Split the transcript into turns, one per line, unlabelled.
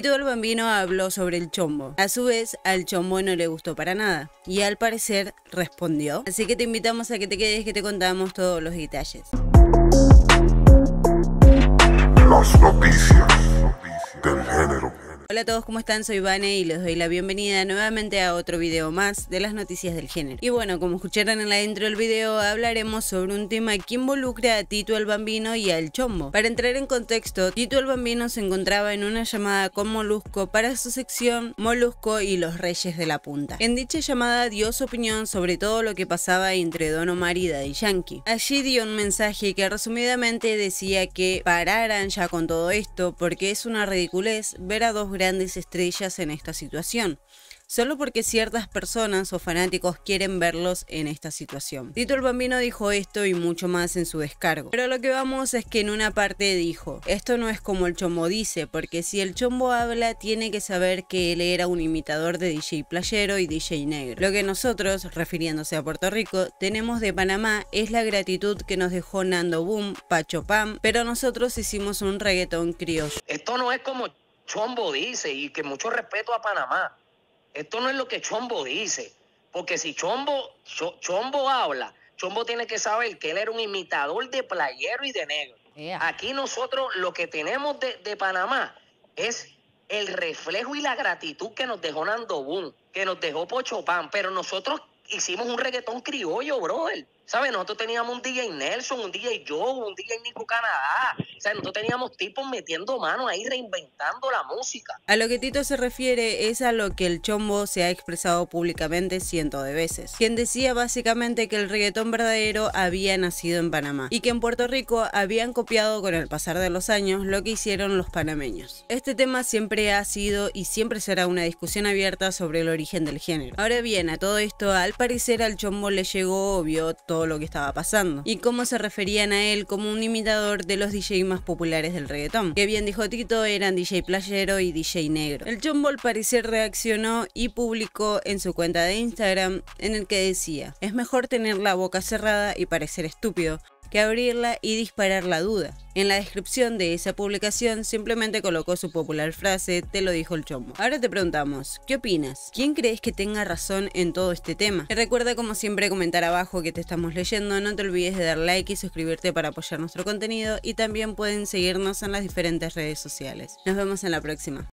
todo el Bambino habló sobre el chombo. A su vez, al chombo no le gustó para nada y al parecer respondió. Así que te invitamos a que te quedes que te contamos todos los detalles.
Las noticias
Hola a todos, ¿cómo están? Soy Vane y les doy la bienvenida nuevamente a otro video más de las noticias del género. Y bueno, como escucharon en la intro del video, hablaremos sobre un tema que involucra a Tito el Bambino y al Chombo. Para entrar en contexto, Tito el Bambino se encontraba en una llamada con Molusco para su sección Molusco y los Reyes de la Punta. En dicha llamada dio su opinión sobre todo lo que pasaba entre Dono Marida y Yankee. Allí dio un mensaje que resumidamente decía que pararan ya con todo esto porque es una ridiculez ver a dos grandes grandes estrellas en esta situación, solo porque ciertas personas o fanáticos quieren verlos en esta situación. Tito el Bambino dijo esto y mucho más en su descargo. Pero lo que vamos es que en una parte dijo, esto no es como el chombo dice, porque si el chombo habla tiene que saber que él era un imitador de DJ Playero y DJ Negro. Lo que nosotros, refiriéndose a Puerto Rico, tenemos de Panamá es la gratitud que nos dejó Nando Boom, Pacho Pam, pero nosotros hicimos un reggaetón criollo. Esto no es como Chombo
dice y que mucho respeto a Panamá. Esto no es lo que Chombo dice, porque si Chombo, Chombo habla, Chombo tiene que saber que él era un imitador de playero y de negro. Aquí nosotros lo que tenemos de, Panamá es el reflejo y la gratitud que nos dejó Nando Boom, que nos dejó Pocho Pan, pero nosotros hicimos un reggaetón criollo, brother. ¿Sabes? Nosotros teníamos un DJ Nelson, un DJ Joe, un DJ Nico Canadá. O sea, nosotros teníamos tipos metiendo manos ahí, reinventando la música.
A lo que Tito se refiere es a lo que el chombo se ha expresado públicamente cientos de veces. Quien decía básicamente que el reggaetón verdadero había nacido en Panamá y que en Puerto Rico habían copiado con el pasar de los años lo que hicieron los panameños. Este tema siempre ha sido y siempre será una discusión abierta sobre el origen del género. Ahora bien, a todo esto, al parecer al chombo le llegó obvio todo lo que estaba pasando y cómo se referían a él como un imitador de los DJ más populares del reggaetón. Que bien dijo Tito, eran DJ Playero y DJ Negro. El John Ball parecer reaccionó y publicó en su cuenta de Instagram en el que decía, es mejor tener la boca cerrada y parecer estúpido que abrirla y disparar la duda. En la descripción de esa publicación simplemente colocó su popular frase, te lo dijo el chombo. Ahora te preguntamos, ¿qué opinas? ¿Quién crees que tenga razón en todo este tema? Te recuerda como siempre comentar abajo que te estamos leyendo, no te olvides de dar like y suscribirte para apoyar nuestro contenido y también pueden seguirnos en las diferentes redes sociales. Nos vemos en la próxima.